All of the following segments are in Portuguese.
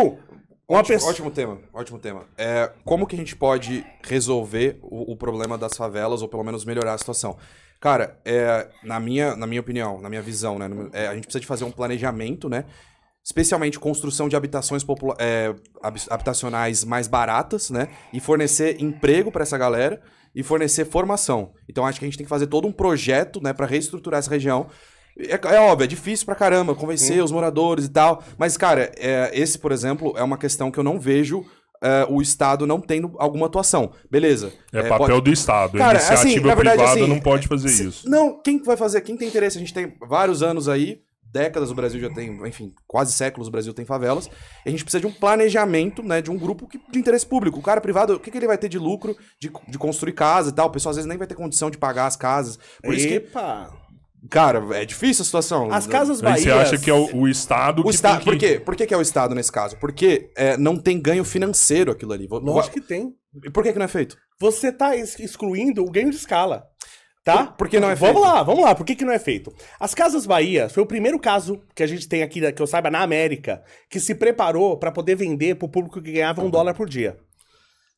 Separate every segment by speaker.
Speaker 1: conseguiu. Uma ótimo, pessoa... ótimo tema, ótimo tema. É, como que a gente pode resolver o, o problema das favelas, ou pelo menos melhorar a situação? Cara, é, na, minha, na minha opinião, na minha visão, né? É, a gente precisa de fazer um planejamento, né? Especialmente construção de habitações é, habitacionais mais baratas, né? E fornecer emprego para essa galera e fornecer formação. Então acho que a gente tem que fazer todo um projeto, né, para reestruturar essa região é, é, óbvio, é difícil pra caramba convencer Sim. os moradores e tal. Mas, cara, é, esse, por exemplo, é uma questão que eu não vejo é, o Estado não tendo alguma atuação. Beleza. É, é papel pode... do Estado. Cara, iniciativa assim, privada verdade, assim, não pode é, fazer se... isso. Não, quem vai fazer? Quem tem interesse? A gente tem vários anos aí, décadas o Brasil já tem, enfim, quase séculos o Brasil tem favelas. a gente precisa de um planejamento, né, de um grupo que, de interesse público. O cara privado, o que, que ele vai ter de lucro de, de construir casa e tal? O pessoal às vezes nem vai ter condição de pagar as casas. Por Epa. isso que Cara, é difícil a situação. As Casas Bahia. Você acha que é o, o Estado o que está... Por quê? Por que, que é o Estado nesse caso? Porque é, não tem ganho financeiro aquilo ali. Lógico que tem. Por que, que não é feito?
Speaker 2: Você está excluindo o ganho de escala. Tá? Por, por que não é feito? Vamos lá,
Speaker 1: vamos lá. Por que, que não é
Speaker 2: feito? As Casas Bahia foi o primeiro caso que a gente tem aqui, que eu saiba, na América, que se preparou para poder vender para o público que ganhava um uhum. dólar por dia.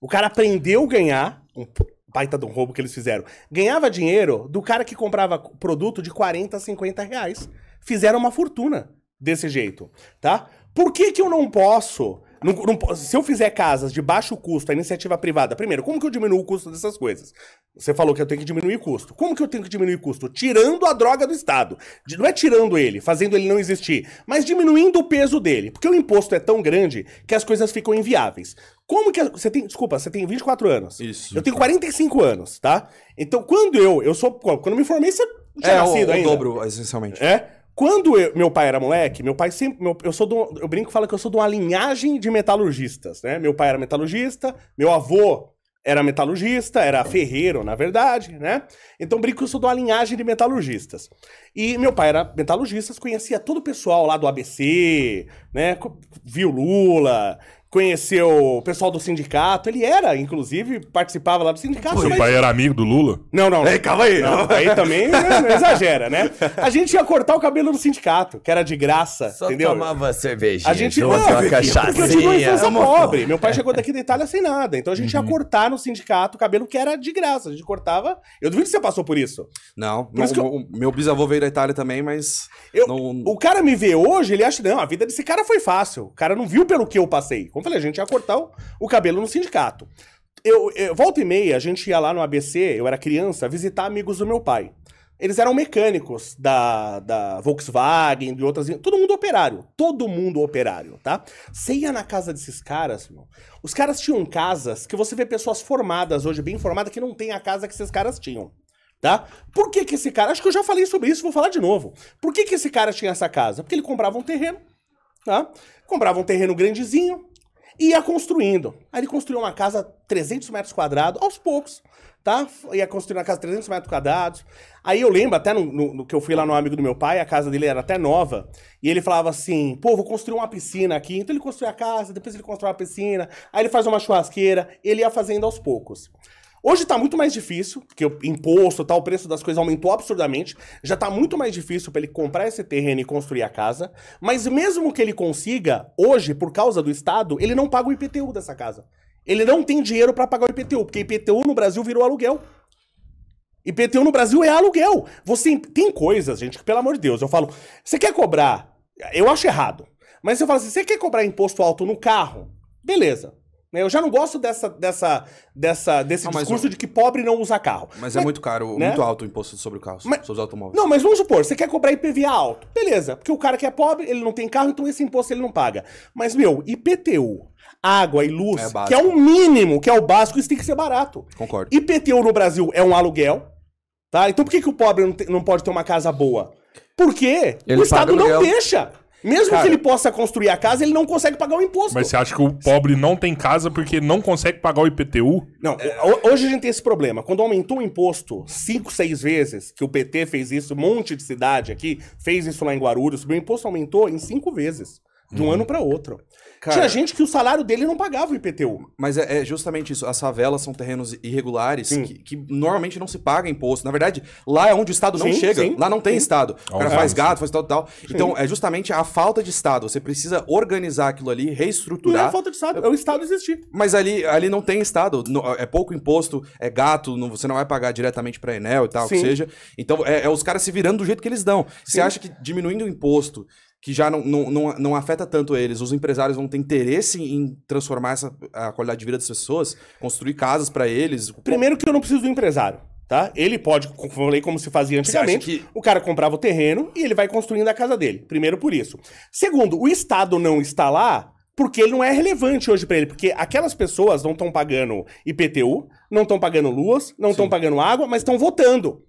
Speaker 2: O cara aprendeu a ganhar um baita de um roubo que eles fizeram. Ganhava dinheiro do cara que comprava produto de 40, 50 reais. Fizeram uma fortuna desse jeito, tá? Por que, que eu não posso não, não, se eu fizer casas de baixo custo, a iniciativa privada, primeiro, como que eu diminuo o custo dessas coisas? Você falou que eu tenho que diminuir custo. Como que eu tenho que diminuir custo? Tirando a droga do Estado. Não é tirando ele, fazendo ele não existir, mas diminuindo o peso dele. Porque o imposto é tão grande que as coisas ficam inviáveis. Como que. Você tem. Desculpa, você tem 24 anos. Isso. Eu tenho 45 então. anos, tá? Então, quando eu. Eu sou. Quando eu me formei, você já é, é nascido o, o ainda. dobro, essencialmente. É? Quando eu, meu pai era moleque, meu pai sempre. Meu, eu sou do, eu brinco e falo que eu sou de uma linhagem de metalurgistas, né? Meu pai era metalurgista, meu avô era metalurgista, era ferreiro, na verdade, né? Então brinco que eu sou de uma linhagem de metalurgistas. E meu pai era metalurgista, conhecia todo o pessoal lá do ABC, né? Viu Lula, conheceu o pessoal do sindicato. Ele era, inclusive, participava lá do sindicato. Seu mas... pai
Speaker 1: era amigo do Lula? Não, não. Ei, calma aí. Não, aí
Speaker 2: também né, não exagera, né? A gente ia cortar o cabelo no sindicato, que era de graça, Só entendeu? tomava
Speaker 1: cerveja. A gente não, uma cachaça. Porque eu tinha uma infância pobre. Meu pai chegou daqui
Speaker 2: da Itália sem nada. Então a gente uhum. ia cortar no sindicato o cabelo que era de graça. A gente cortava... Eu duvido que você passou por isso.
Speaker 1: Não. Por não isso o, eu... meu bisavô veio
Speaker 2: da Itália também, mas... Eu, não... O cara me vê hoje, ele acha... Não, a vida desse cara foi fácil. O cara não viu pelo que eu passei. Como falei, a gente ia cortar o, o cabelo no sindicato. Eu, eu, volta e meia, a gente ia lá no ABC, eu era criança, visitar amigos do meu pai. Eles eram mecânicos da, da Volkswagen, de outras. Todo mundo operário. Todo mundo operário, tá? Você ia na casa desses caras, meu. Os caras tinham casas que você vê pessoas formadas hoje, bem formadas, que não tem a casa que esses caras tinham. Tá? Por que, que esse cara. Acho que eu já falei sobre isso, vou falar de novo. Por que, que esse cara tinha essa casa? Porque ele comprava um terreno, tá? Comprava um terreno grandezinho, e ia construindo. Aí ele construiu uma casa 300 metros quadrados, aos poucos, tá? Ia construindo uma casa 300 metros quadrados. Aí eu lembro, até no, no, no, que eu fui lá no amigo do meu pai, a casa dele era até nova, e ele falava assim, pô, vou construir uma piscina aqui. Então ele construiu a casa, depois ele construiu a piscina, aí ele faz uma churrasqueira, ele ia fazendo aos poucos. Hoje tá muito mais difícil, porque o imposto, tal, o preço das coisas aumentou absurdamente. Já tá muito mais difícil para ele comprar esse terreno e construir a casa. Mas mesmo que ele consiga, hoje, por causa do Estado, ele não paga o IPTU dessa casa. Ele não tem dinheiro para pagar o IPTU, porque IPTU no Brasil virou aluguel. IPTU no Brasil é aluguel. Você tem coisas, gente, que pelo amor de Deus, eu falo, você quer cobrar? Eu acho errado. Mas eu falo assim, você quer cobrar imposto alto no carro? Beleza. Né, eu já não gosto dessa, dessa, dessa, desse ah, discurso de que pobre não usa carro.
Speaker 1: Mas, é muito caro, né? muito alto o imposto sobre o carro, mas, sobre os automóveis. Não,
Speaker 2: mas vamos supor, você quer cobrar IPVA alto. Beleza, porque o cara que é pobre, ele não tem carro, então esse imposto ele não paga. Mas, meu, IPTU, água e luz, é que é o mínimo, que é o básico, isso tem que ser barato. Concordo. IPTU no Brasil é um aluguel, tá? Então por que, que o pobre não, te, não pode ter uma casa boa? Porque ele o Estado não deixa. Mesmo Cara, que ele possa construir a casa, ele não consegue pagar o imposto. Mas você acha que o pobre não tem casa porque não consegue pagar o IPTU? Não, hoje a gente tem esse problema. Quando aumentou o imposto cinco, seis vezes, que o PT fez isso, um monte de cidade aqui, fez isso lá em Guarulhos, o imposto aumentou em cinco vezes, de um hum. ano para outro. Cara, Tinha
Speaker 1: gente que o salário dele não pagava o IPTU. Mas é, é justamente isso. As favelas são terrenos irregulares que, que, normalmente não se paga imposto. Na verdade, lá é onde o Estado não sim, chega. Sim, lá não tem sim. Estado. O cara faz gado, faz tal, tal. Então, é justamente a falta de Estado. Você precisa organizar aquilo ali, reestruturar. Não é falta
Speaker 2: de Estado, é o Estado existir.
Speaker 1: Mas ali, ali não tem Estado. É pouco imposto, é gato, você não vai pagar diretamente para Enel e tal, que seja. Então, é, é, os caras se virando do jeito que eles dão. Você acha que diminuindo o imposto que já não, não, não, não, afeta tanto eles. Os empresários vão ter interesse em transformar essa, a qualidade de vida das pessoas, construir casas para eles. Primeiro que eu não preciso do empresário. Tá? Ele pode, como falei, como se fazia antigamente, que... o cara comprava o
Speaker 2: terreno e ele vai construindo a casa dele. Primeiro por isso. Segundo, o Estado não está lá porque ele não é relevante hoje para ele, porque aquelas pessoas não estão pagando IPTU, não estão pagando luas, não estão pagando água, mas estão votando.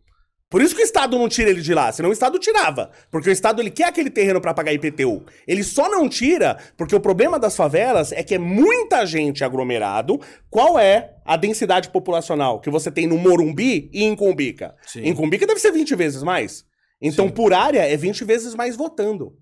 Speaker 2: Por isso que o Estado não tira ele de lá, senão o Estado tirava. Porque o Estado ele quer aquele terreno para pagar IPTU. Ele só não tira porque o problema das favelas é que é muita gente aglomerado. Qual é a densidade populacional que você tem no Morumbi e em Cumbica? Sim. Em Cumbica deve ser 20 vezes mais. Então, Sim. por área, é 20 vezes mais votando.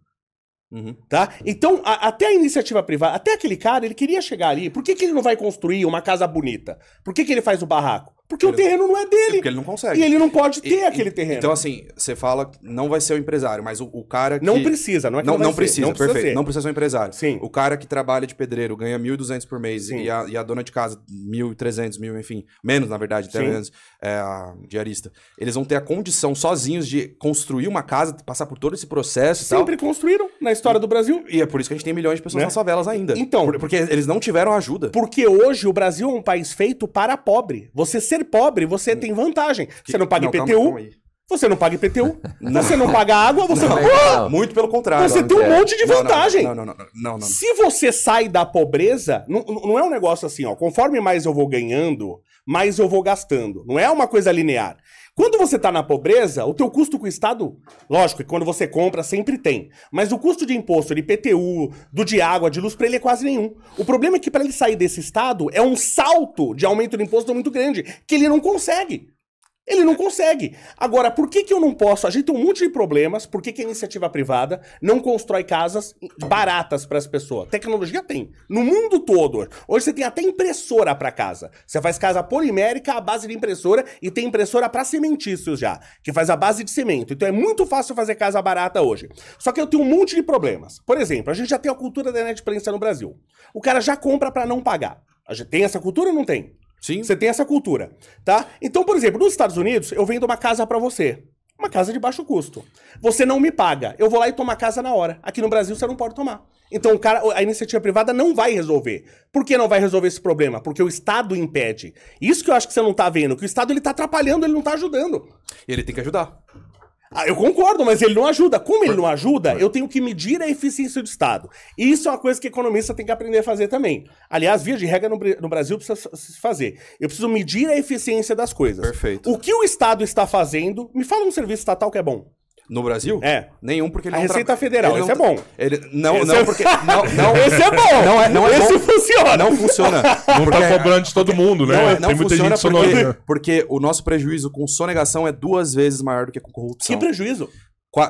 Speaker 2: Uhum. Tá? Então, a, até a iniciativa privada, até aquele cara, ele queria chegar ali. Por que, que ele não vai construir uma casa bonita? Por que, que ele faz o barraco? Porque ele... o terreno
Speaker 1: não é, é dele. É porque ele não consegue. E ele não pode ter e, aquele terreno. Então, assim, você fala, não vai ser o empresário, mas o, o cara que... Não precisa, não é que não, não, não precisa, não precisa perfeito. Ser. Não precisa ser um empresário. Sim. O cara que trabalha de pedreiro ganha 1.200 por mês e a, e a, dona de casa 1.300, mil, enfim, menos, na verdade, até menos, é, a diarista. Eles vão ter a condição sozinhos de construir uma casa, passar por todo esse processo Sempre
Speaker 2: construíram na história do Brasil.
Speaker 1: E é por isso que a gente tem milhões de pessoas né? nas favelas
Speaker 2: ainda. Então... Por, porque eles não tiveram ajuda. Porque hoje o Brasil é um país feito para pobre. Você ser pobre, você hum. tem vantagem. Você não paga não, IPTU. Calma, calma você não paga IPTU, não. você não paga água, você não. não... não. Muito pelo contrário. Você tem um é. monte de vantagem. Não, não, não, Se você sai da pobreza, não, não é um negócio assim, ó. Conforme mais eu vou ganhando, mais eu vou gastando. Não é uma coisa linear. Quando você está na pobreza, o teu custo com o Estado, lógico, que quando você compra sempre tem, mas o custo de imposto de IPTU, do de água, de luz, para ele é quase nenhum. O problema é que para ele sair desse Estado é um salto de aumento de imposto muito grande que ele não consegue. Ele não consegue. Agora, por que, que eu não posso? A gente tem um monte de problemas. Por que, que a iniciativa privada não constrói casas baratas para as pessoas? Tecnologia tem. No mundo todo. Hoje você tem até impressora para casa. Você faz casa polimérica à base de impressora e tem impressora para cimentícios já, que faz a base de cimento. Então é muito fácil fazer casa barata hoje. Só que eu tenho um monte de problemas. Por exemplo, a gente já tem a cultura da net prensa no Brasil. O cara já compra para não pagar. A gente tem essa cultura ou não tem? Sim. Você tem essa cultura, tá? Então, por exemplo, nos Estados Unidos, eu vendo uma casa para você. Uma casa de baixo custo. Você não me paga. Eu vou lá e tomo a casa na hora. Aqui no Brasil você não pode tomar. Então, o cara, a iniciativa privada não vai resolver. Por que não vai resolver esse problema? Porque o Estado impede. Isso que eu acho que você não está vendo, que o Estado ele tá atrapalhando, ele não está ajudando. E ele tem que ajudar. Ah, eu concordo, mas ele não ajuda. Como ele não ajuda, eu tenho que medir a eficiência do Estado. E isso é uma coisa que economista tem que aprender a fazer também. Aliás, via de regra no, no Brasil precisa se fazer. Eu preciso medir a eficiência das coisas. Perfeito. O que o Estado está fazendo? Me fala um serviço estatal que é bom.
Speaker 1: No Brasil? É. Nenhum, porque ele A não Receita tra... Federal, ele esse não... é bom. Ele... Não, esse não, é... porque. Não, não... Esse é bom! Não é, não é esse bom. funciona! Não funciona. Não tá porque... tá cobrando de todo mundo, né? Não, é, não Tem muita funciona gente porque, sonora. porque o nosso prejuízo com sonegação é duas vezes maior do que com corrupção. Que prejuízo?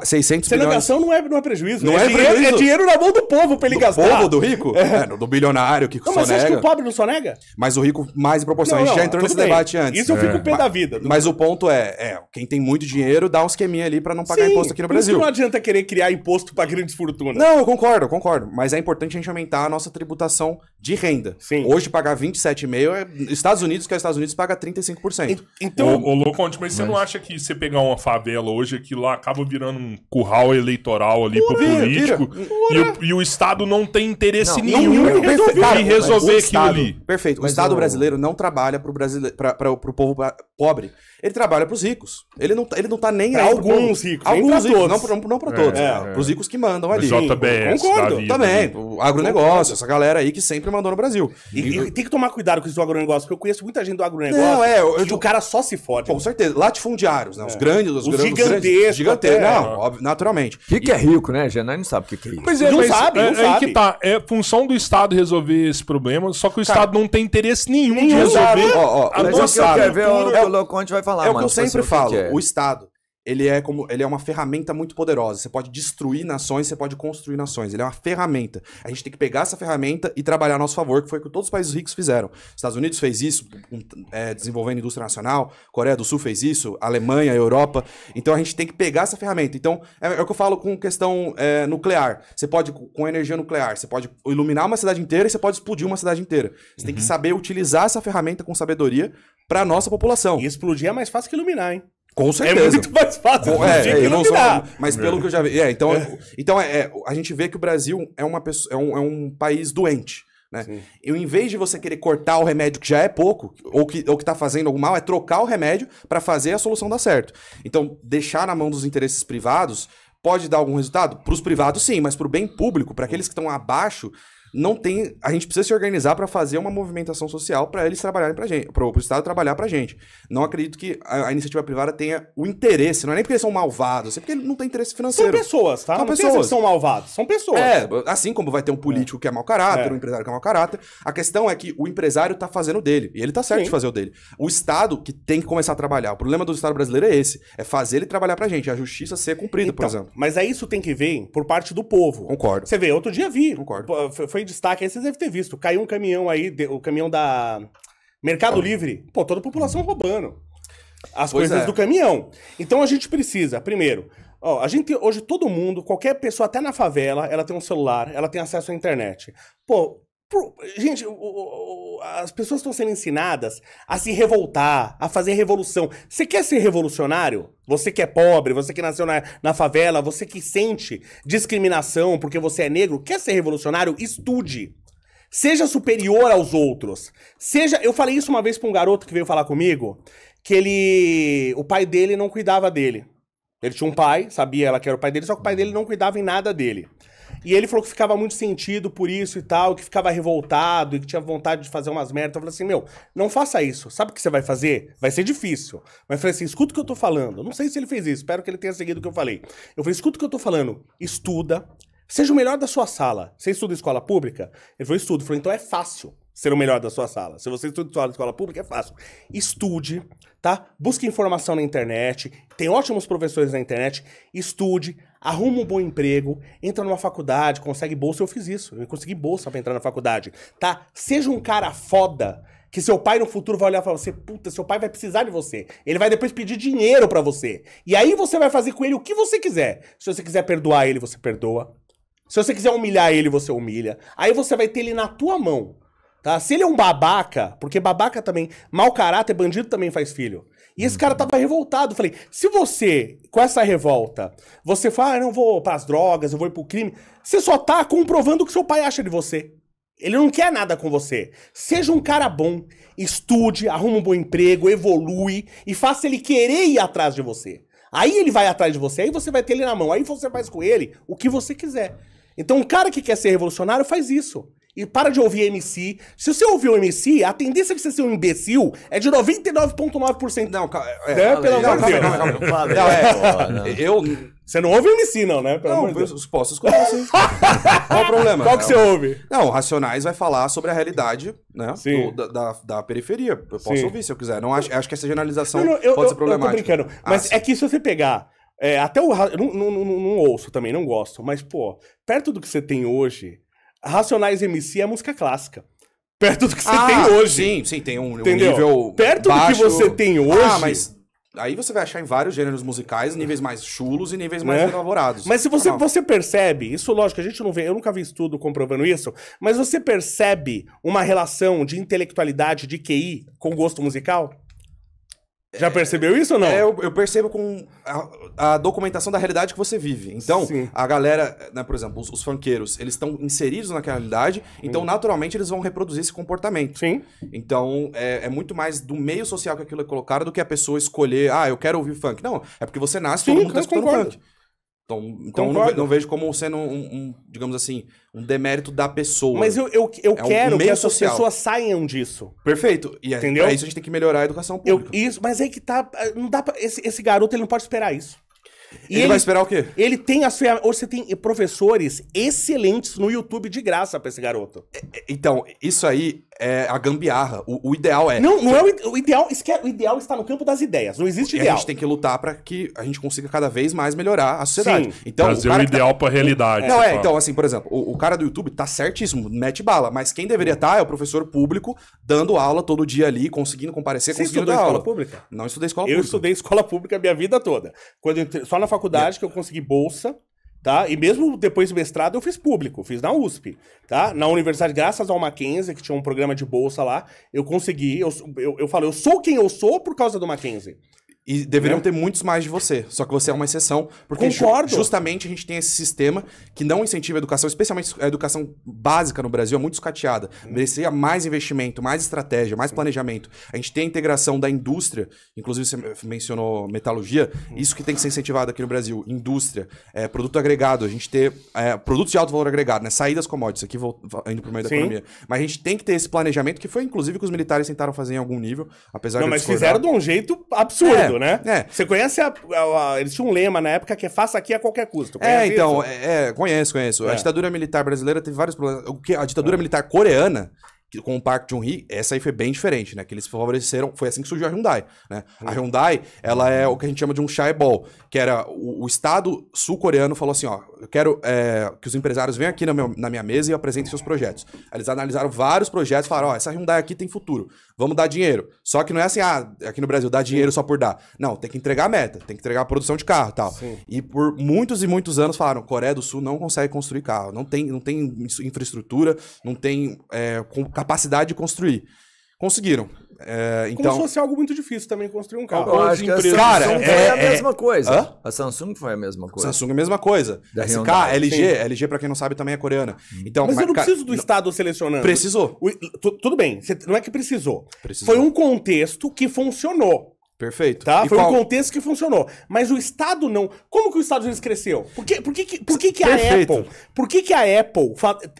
Speaker 1: 600 Celebração
Speaker 2: bilhões. não é, não é prejuízo. Não é, é dinheiro, prejuízo. É dinheiro
Speaker 1: na mão do povo
Speaker 2: pra ele do gastar. Do povo, do rico? É. é.
Speaker 1: do bilionário que não, sonega. mas você acha que o
Speaker 2: pobre não sonega?
Speaker 1: Mas o rico mais em proporção. Não, a gente já entrou nesse bem. debate antes. Isso eu fico é. pé da vida. Mas, mas o ponto é, é, quem tem muito dinheiro dá um esqueminha ali pra não pagar Sim, imposto aqui no Brasil. Isso não adianta querer criar imposto pra grandes fortunas. Não, eu concordo, eu concordo. Mas é importante a gente aumentar a nossa tributação de renda. Sim. Hoje pagar 27,5% é... Estados Unidos, que é Estados Unidos, paga 35%. E, então... Ô, ô Loconte,
Speaker 2: mas, mas você não acha que você pegar uma favela hoje, aqui lá acaba virando virando
Speaker 1: um curral eleitoral ali Pura, pro político. E o, e o, Estado não tem interesse não, nenhum não, resolver, cara, em resolver aquilo ali. Perfeito. O mas Estado não... brasileiro não trabalha pro, brasileiro, pra, pra, pro povo pobre. Ele trabalha pros ricos. Ele não, ele não tá nem pra aí. Alguns pro ricos. Alguns ricos. Todos. Não, não, não pra é, todos. É, é. Pros ricos que mandam ali. JBS. Concordo. Vida, Também. O agronegócio, essa
Speaker 2: galera aí que sempre mandou no Brasil. E, e, e tem que tomar cuidado com isso do agronegócio, porque eu conheço muita gente do agronegócio. Não, é.
Speaker 1: Eu, eu, o cara só se fode. Com certeza. Latifundiários, né? Os é. grandes, os, os grandes. Gigantescos. Gigantescos. Não, não, óbvio, naturalmente. O que, que, é rico, né? Genani não sabe o que, que é isso. Mas é, não mas sabe, é, não é, sabe. que tá. É função do Estado resolver esse problema, só que o Cara, Estado não tem interesse nenhum, nenhum de resolver. Ó, ó, mas é nossa, eu quero ver é o que o Loconte vai falar. É o que eu tipo assim, sempre falo, o Estado ele é como ele é uma ferramenta muito poderosa. Você pode destruir nações, você pode construir nações. Ele é uma ferramenta. A gente tem que pegar essa ferramenta e trabalhar a nosso favor, que foi o que todos os países ricos fizeram. Estados Unidos fez isso, é, desenvolvendo indústria nacional. Coreia do Sul fez isso, Alemanha, Europa. Então a gente tem que pegar essa ferramenta. Então é, é o que eu falo com questão é, nuclear. Você pode com energia nuclear, você pode iluminar uma cidade inteira e você pode explodir uma cidade inteira. Você uhum. tem que uhum. saber utilizar essa ferramenta com sabedoria para nossa população. E explodir é mais fácil que iluminar, hein? Com é certeza. É muito mais fácil. é, é, não sou, mas pelo que eu já vi. É, então, é. então é, a gente vê que o Brasil é, uma pessoa, é, um, é um país doente. Né? E em vez de você querer cortar o remédio que já é pouco, ou que ou está fazendo algum mal, é trocar o remédio para fazer a solução dar certo. Então, deixar na mão dos interesses privados pode dar algum resultado? Para os privados, sim, mas para o bem público, para aqueles que estão abaixo, não tem. A gente precisa se organizar para fazer uma movimentação social para eles trabalharem para gente, para o Estado trabalhar para gente. Não acredito que a, a, iniciativa privada tenha o interesse. Não é nem porque eles são malvados, é porque não tem interesse financeiro. São pessoas, tá? São não pessoas. são malvados, são pessoas. É, assim como vai ter um político é. que é mau caráter, é. um empresário que é mau caráter. A questão é que o empresário tá fazendo dele e ele tá certo Sim. de fazer o dele. O Estado que tem que começar a trabalhar. O problema do Estado brasileiro é esse, é fazer ele trabalhar para gente, a justiça ser cumprida, então,
Speaker 2: por exemplo. Mas é isso tem que vir por parte do povo. Concordo. Você vê, outro dia vi. Concordo. Foi em destaque aí, vocês devem ter visto. Caiu um caminhão aí, o caminhão da Mercado tá. Livre. Pô, toda a população uhum. roubando as pois coisas é. do caminhão. Então a gente precisa, primeiro, ó, a gente hoje todo mundo, qualquer pessoa até na favela, ela tem um celular, ela tem acesso à internet. Pô, Gente, as pessoas estão sendo ensinadas a se revoltar, a fazer revolução. Você quer ser revolucionário? Você que é pobre, você que nasceu na, na favela, você que sente discriminação porque você é negro, quer ser revolucionário? Estude. Seja superior aos outros. Seja. Eu falei isso uma vez pra um garoto que veio falar comigo, que ele. O pai dele não cuidava dele. Ele tinha um pai, sabia ela que era o pai dele, só que o pai dele não cuidava em nada dele. E ele falou que ficava muito sentido por isso e tal, que ficava revoltado e que tinha vontade de fazer umas merdas. Eu falei assim, meu, não faça isso. Sabe o que você vai fazer? Vai ser difícil. Mas eu falei assim, escuta o que eu tô falando. Não sei se ele fez isso, espero que ele tenha seguido o que eu falei. Eu falei, escuta o que eu tô falando. Estuda. Seja o melhor da sua sala. Você estuda escola pública? Ele falou, estudo. Eu falei, então é fácil ser o melhor da sua sala. Se você estuda escola pública, é fácil. Estude, tá? Busque informação na internet. Tem ótimos professores na internet. Estude, arruma um bom emprego, entra numa faculdade, consegue bolsa. Eu fiz isso, eu consegui bolsa para entrar na faculdade, tá? Seja um cara foda que seu pai no futuro vai olhar para assim, você, puta, seu pai vai precisar de você. Ele vai depois pedir dinheiro para você. E aí você vai fazer com ele o que você quiser. Se você quiser perdoar ele, você perdoa. Se você quiser humilhar ele, você humilha. Aí você vai ter ele na tua mão. Tá? Se ele é um babaca, porque babaca também, mau caráter, bandido também faz filho. E esse cara tava revoltado. falei, se você, com essa revolta, você fala, ah, não vou pras drogas, eu vou ir pro crime, você só tá comprovando o que seu pai acha de você. Ele não quer nada com você. Seja um cara bom, estude, arruma um bom emprego, evolui e faça ele querer ir atrás de você. Aí ele vai atrás de você, aí você vai ter ele na mão, aí você faz com ele o que você quiser. Então, um cara que quer ser revolucionário faz isso. E para de ouvir MC. Se você ouvir o MC, a tendência de você ser um imbecil é de 99,9%. Não, calma. É, não, né, pelo amor de Deus. Não, é. Eu. Você não ouve
Speaker 1: MC, não, né? Pelo não, eu posso escutar sim. Qual o problema? Qual que você ouve? Não, Racionais vai falar sobre a realidade, né? Sim. Do, da, da, periferia. Eu posso sim. ouvir se eu quiser. Não, acho, acho que essa generalização não, não, eu, pode ser problemática. Eu tô brincando. Ah, mas é que se você pegar. É, até o. Não, não, não,
Speaker 2: não ouço também, não gosto. Mas, pô, perto do que você tem hoje Racionais MC é
Speaker 1: música clássica. Perto do que você ah, tem hoje. Sim, sim, tem um, um nível. Perto baixo... do que você tem ah, hoje. Ah, mas Aí você vai achar em vários gêneros musicais, níveis mais chulos e níveis mais é? elaborados. Mas se você, ah,
Speaker 2: você percebe, isso lógico, a gente não vê, eu nunca vi estudo comprovando isso, mas você percebe uma relação de intelectualidade de QI com gosto musical?
Speaker 1: Já percebeu isso ou não? É, eu, eu percebo com a, a, documentação da realidade que você vive. Então, Sim. a galera, né, por exemplo, os, os funkeiros, eles estão inseridos naquela realidade, então naturalmente eles vão reproduzir esse comportamento. Sim. Então, é, é, muito mais do meio social que aquilo é colocado do que a pessoa escolher, ah, eu quero ouvir funk. Não, é porque você nasce e todo mundo tá escutando concordo. funk. Então, então não, ve, não, vejo como sendo um, um, digamos assim, um demérito da pessoa. Mas eu, eu, eu é quero um que essas social. pessoas saiam disso. Perfeito. E é, Entendeu? é isso a gente tem que melhorar a educação pública.
Speaker 2: Eu, isso, mas aí que tá. Não dá pra, esse, esse garoto ele não pode esperar isso. Ele, ele, vai esperar o quê? Ele tem as ferramentas. Você tem professores excelentes no YouTube de graça pra esse garoto. É,
Speaker 1: é, então, isso aí é a gambiarra. O, o ideal é. Não, não é o, o ideal. É, o ideal está no campo das ideias. Não existe e ideal. A gente tem que lutar para que a gente consiga cada vez mais melhorar a sociedade. Sim. Então, Trazer o, o ideal tá... para a realidade. Não, é, fala. então, assim, por exemplo, o, cara do YouTube tá certíssimo, mete bala. Mas quem deveria estar tá é o professor público dando aula todo dia ali, conseguindo comparecer, Você conseguindo dar aula. escola pública? Não estudei escola eu pública. Eu estudei escola pública a minha vida toda. Quando só na faculdade é. que eu consegui
Speaker 2: bolsa tá? E mesmo depois do mestrado eu fiz público, fiz na USP, tá? Na universidade, graças ao Mackenzie, que tinha um programa de bolsa lá, eu consegui, eu, eu, eu eu sou quem eu sou
Speaker 1: por causa do Mackenzie, e deveriam né? ter muitos mais de você. Só que você é uma exceção. Porque Concordo. Ju justamente a gente tem esse sistema que não incentiva a educação, especialmente a educação básica no Brasil, é muito escateada Hum. Merecia mais investimento, mais estratégia, mais planejamento. A gente tem a integração da indústria, inclusive você mencionou metalurgia, hum. isso que tem que ser incentivado aqui no Brasil. Indústria, é, produto agregado, a gente ter é, produtos de alto valor agregado, né? Saídas commodities, aqui vou, indo o meio da economia. Mas a gente tem que ter esse planejamento que foi, inclusive, que os militares tentaram fazer em algum nível, apesar não, de. Não, mas discordar. fizeram de um jeito absurdo. É, né? É. Você conhece a, a, a, Eles tinham um lema na época que é faça aqui a qualquer
Speaker 2: custo. é, então,
Speaker 1: é, é, conheço, conheço. A é. ditadura militar brasileira teve vários problemas. O que, a ditadura é. militar coreana com o Park Chung-hee, essa aí foi bem diferente, né? Que eles favoreceram, foi assim que surgiu a Hyundai, né? Uhum. A hum. Hyundai, ela é o que a gente chama de um shaibol, que era o, o Estado sul-coreano falou assim, ó, eu quero é, que os empresários venham aqui na, meu, na minha mesa e apresentem seus projetos. Eles analisaram vários projetos e falaram, ó, essa Hyundai aqui tem futuro. Vamos dar dinheiro. Só que não é assim, ah, aqui no Brasil, dá dinheiro só por dar. Não, tem que entregar a meta, tem que entregar a produção de carro e tal. Sim. E por muitos e muitos anos falaram, Coreia do Sul não consegue construir carro, não tem, não tem infraestrutura, não tem é, capacidade de construir. Conseguiram. É, então... Como se fosse
Speaker 2: algo muito difícil também construir um carro. Eu acho que a Samsung Cara, foi é, a é. mesma coisa. Hã?
Speaker 1: A Samsung foi a mesma coisa. Samsung é a mesma coisa. Da SK, Hyundai. LG. Sim. LG, pra quem não sabe, também é coreana. Uhum. Então, mas, mas eu não preciso do não...
Speaker 2: Estado selecionando.
Speaker 1: Precisou. O, tudo bem, não é que precisou. precisou. Foi um contexto que funcionou. Perfeito.
Speaker 2: Tá? E Foi qual... um contexto que funcionou. Mas o Estado não. Como que os Estados Unidos cresceu? Por que, por que, que por que, que a Perfeito. Apple. Por que, que a Apple.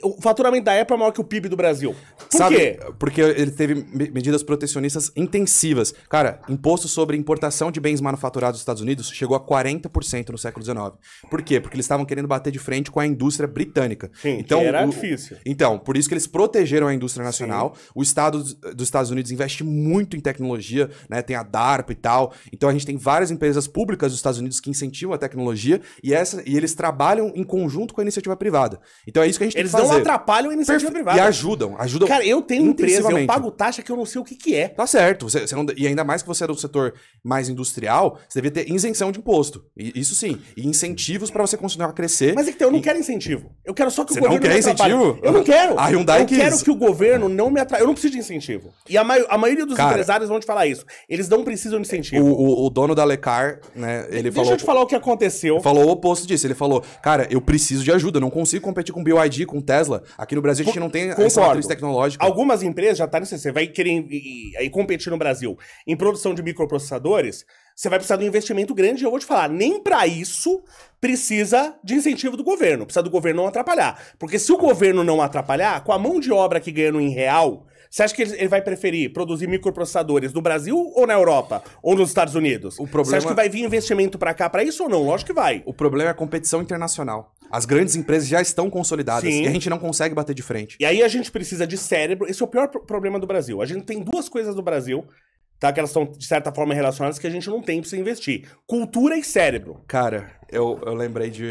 Speaker 2: O faturamento da Apple é maior que o PIB
Speaker 1: do Brasil? Por Sabe, quê? Porque ele teve medidas protecionistas intensivas. Cara, imposto sobre importação de bens manufaturados dos Estados Unidos chegou a 40% no século XIX. Por quê? Porque eles estavam querendo bater de frente com a indústria britânica. Sim, então, era o... difícil. Então, por isso que eles protegeram a indústria nacional. Sim. O Estado dos Estados Unidos investe muito em tecnologia, né? Tem a DARPA capital. Então a gente tem várias empresas públicas dos Estados Unidos que incentivam a tecnologia e, essa, e eles trabalham em conjunto com a iniciativa privada. Então é isso que a gente eles tem que fazer. Eles não
Speaker 2: atrapalham a iniciativa Perfe... privada. E
Speaker 1: ajudam, ajudam. Cara, eu tenho empresa, eu pago
Speaker 2: taxa que eu não sei o que, que é.
Speaker 1: Tá certo. Você, você não... E ainda mais que você é do setor mais industrial, você devia ter isenção de imposto. E, isso sim. E incentivos para você continuar a crescer. Mas é que eu não e... quero incentivo. Eu quero só que você o governo. Você não quer incentivo? Eu não quero. A Hyundai eu quero que
Speaker 2: o governo não me atrapalhe. Eu não preciso de incentivo. E a, mai... a maioria dos Cara, empresários vão te falar isso. Eles não
Speaker 1: precisam precisa de incentivo. O, o, o dono da Lecar, né, ele Deixa falou... Deixa eu te falar o que aconteceu. Falou o oposto disso. Ele falou, cara, eu preciso de ajuda, não consigo competir com BYD, com Tesla. Aqui no Brasil a gente não tem Concordo. essa matriz tecnológica. Algumas empresas já estão tá nisso. Você vai querer aí competir no Brasil em produção de
Speaker 2: microprocessadores, você vai precisar de um investimento grande. E eu vou te falar, nem para isso precisa de incentivo do governo. Precisa do governo não atrapalhar. Porque se o governo não atrapalhar, com a mão de obra que ganha no em real você acha que ele, vai preferir produzir microprocessadores no Brasil ou na Europa? Ou nos Estados Unidos?
Speaker 1: O problema... Você acha que vai vir investimento para cá para isso ou não? Lógico que vai. O problema é a competição internacional. As grandes empresas já estão consolidadas Sim. e a gente não consegue bater de frente. E aí a gente
Speaker 2: precisa de cérebro. Esse é o pior problema do Brasil. A gente tem duas coisas do Brasil tá? Que elas estão, de certa forma, relacionadas que a gente não tem pra se investir. Cultura e cérebro. Cara, eu, eu lembrei de,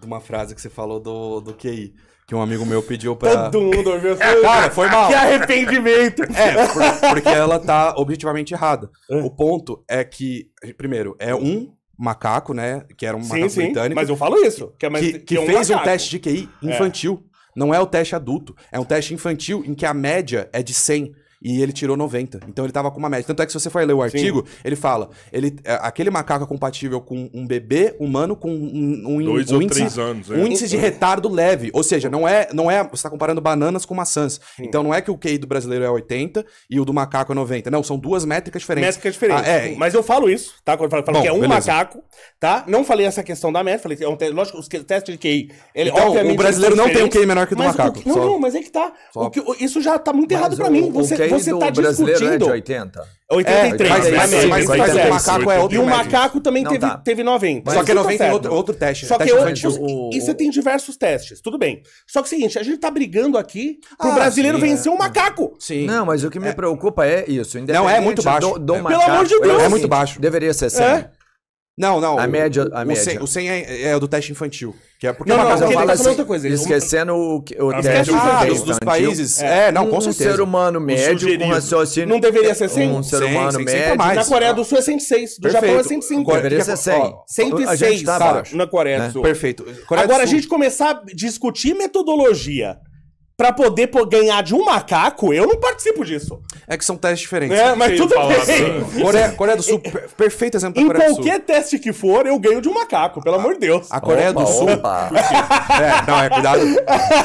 Speaker 1: de uma frase que você falou do, do QI que um amigo meu pediu pra. Todo
Speaker 2: mundo ouviu essa. Cara, foi mal. Que arrependimento! É,
Speaker 1: por, porque ela tá objetivamente errada. É. O ponto é que, primeiro, é um macaco, né? Que era um sim, macaco sim, britânico. Mas eu falo
Speaker 2: isso. Que, é mais, que, que, que fez um teste
Speaker 1: de QI é. infantil. É. Não é o teste adulto. É um teste infantil em que a média é de 100. E ele tirou 90. Então ele tava com uma média. Tanto é que se você for ler o artigo, Sim. ele fala: ele, é, aquele macaco é compatível com um bebê humano com um, um, Dois um ou índice, três anos, é. um índice de retardo leve. Ou seja, não é, não é. Você tá comparando bananas com maçãs. Sim. Então não é que o QI do brasileiro é 80 e o do macaco é 90. Não, são duas métricas diferentes. Métricas diferentes. Ah, é.
Speaker 2: Mas eu falo isso, tá? Quando eu falo,
Speaker 1: falo Bom, que é um beleza. macaco, tá? Não falei essa questão da métrica, falei que é um
Speaker 2: lógico, os testes de QI. Ele, então, o brasileiro não tem um QI menor que o do macaco. O Não, só... não, mas é que tá. Que... Isso já tá muito errado para mim. Você você tá, tá discutindo... é de 80?
Speaker 1: 83, é, é né, mas, mas, mas, é mas é, o macaco é outro. E o macaco também teve, tá. teve 90. Mas Só que 90 é tá outro, outro teste. Né? Só teste que outros, o... e você tem
Speaker 2: diversos testes, tudo bem. Só que é o seguinte, a gente tá brigando aqui pro ah, brasileiro sim, vencer o
Speaker 1: é. um macaco. Sim. Não, mas o que me preocupa é isso. Não, é muito baixo. Do, do macaco, Pelo amor de Deus. É muito baixo. Deveria ser 100. Não, não. A média. A o, média. 100, o 100 é, é, do teste infantil. Que é porque não, é uma não, porque ele tá outra coisa. Esquecendo o, o ah, teste ah, dos, dos países. É, é não, um, com certeza. Um ser humano médio com raciocínio. Não deveria ser 100? Um ser 100, humano 100, médio. Mais. Na Coreia
Speaker 2: do Sul é 106. Do Perfeito. Japão é 105. deveria ser 100. Ó, 106 tá na Coreia do né? Sul. Né? Perfeito. Coreia Agora, do Sul. a gente começar a discutir metodologia para poder ganhar
Speaker 1: de um macaco, eu não participo disso. É que são testes diferentes. É, mas tudo bem. Né? Coreia, Coreia, do Sul, perfeito exemplo da em Coreia do Sul. Em
Speaker 2: qualquer teste que for, eu ganho de um macaco, pelo amor de Deus. A Coreia opa, do Sul.
Speaker 1: Opa. É, não, é cuidado.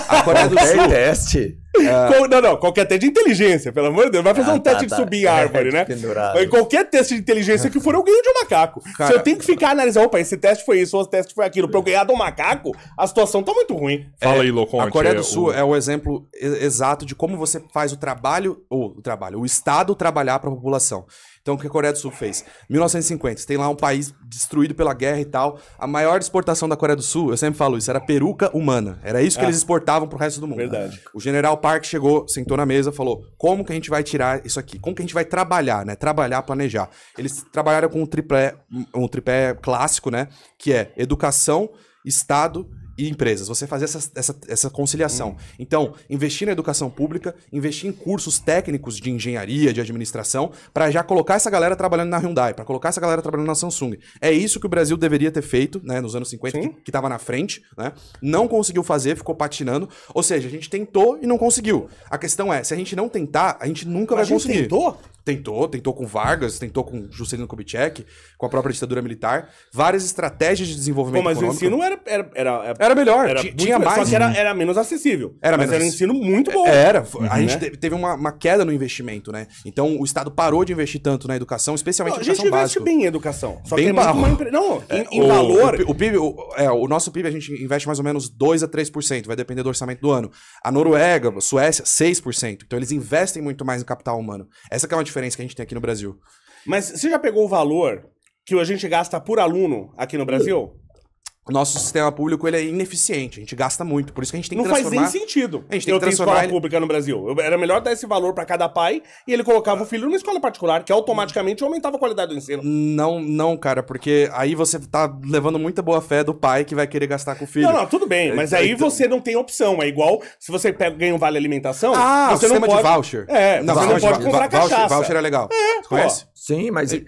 Speaker 1: A Coreia do Sul. teste. É.
Speaker 2: Não, não, qualquer teste de inteligência, pelo amor de Deus. Vai fazer ah, um tá, teste tá, de subir tá, é, em árvore,
Speaker 1: né? Pendurado.
Speaker 2: Qualquer teste de inteligência que for, eu ganho de um macaco. Cara, Se eu tenho que ficar analisando, opa, esse teste foi isso, outro teste foi aquilo, pra eu ganhar de
Speaker 1: um macaco, a situação tá muito ruim. Fala é, aí, Locon. A Coreia é do Sul o... é o exemplo exato de como você faz o trabalho, ou o trabalho, o Estado trabalhar para a população. Então, o que a Coreia do Sul fez? 1950, tem lá um país destruído pela guerra e tal. A maior exportação da Coreia do Sul, eu sempre falo isso, era peruca humana. Era isso que ah, eles exportavam pro resto do mundo. Verdade. O general Park chegou, sentou na mesa, falou: como que a gente vai tirar isso aqui? Como que a gente vai trabalhar, né? Trabalhar, planejar. Eles trabalharam com um tripé, um tripé clássico, né? Que é educação, Estado e empresas, você fazer essa, essa, essa conciliação. Hum. Então, investir na educação pública, investir em cursos técnicos de engenharia, de administração, para já colocar essa galera trabalhando na Hyundai, para colocar essa galera trabalhando na Samsung. É isso que o Brasil deveria ter feito né, nos anos 50, Sim. que estava na frente, né? não conseguiu fazer, ficou patinando. Ou seja, a gente tentou e não conseguiu. A questão é, se a gente não tentar, a gente nunca a vai a gente conseguir. Tentou? Tentou, tentou com Vargas, tentou com Juscelino Kubitschek, com a própria ditadura militar. Várias estratégias de desenvolvimento Pô, mas econômico. o ensino era...
Speaker 2: Era, era, é, era melhor, era tinha mais. Só que era, era menos acessível. Era mas menos... era um ensino
Speaker 1: muito bom. Era. Uhum, a gente teve uma, uma, queda no investimento, né? Então o Estado parou de investir tanto na educação, especialmente no na educação básica. A gente investe bem em educação. Só bem que é muito Não, é, em, em o, valor... O, o PIB, o, é, o nosso PIB a gente investe mais ou menos 2 a 3%, vai depender do orçamento do ano. A Noruega, Suécia, 6%. Então eles investem muito mais no capital humano. Essa é uma diferença diferença que a gente tem aqui no Brasil. Mas você já pegou o valor que a gente gasta por aluno aqui no Brasil? nosso sistema
Speaker 2: público ele é ineficiente, a gente gasta muito,
Speaker 1: por isso que a gente tem que não transformar... Não faz nem sentido.
Speaker 2: A gente tem eu que transformar escola pública no Brasil. Era melhor dar esse valor para cada pai e ele colocava o filho numa escola particular, que automaticamente aumentava a qualidade do ensino. Não, não, cara, porque aí você tá levando muita boa fé do pai que vai querer gastar com o filho. Não, não, tudo bem, mas é, aí é, você não tem opção, é igual se você pega, ganha um vale alimentação, ah, você o não pode... de voucher. É, não, você voucher, não pode comprar voucher, cachaça. Voucher é legal.
Speaker 1: É, você conhece? Sim, mas... É.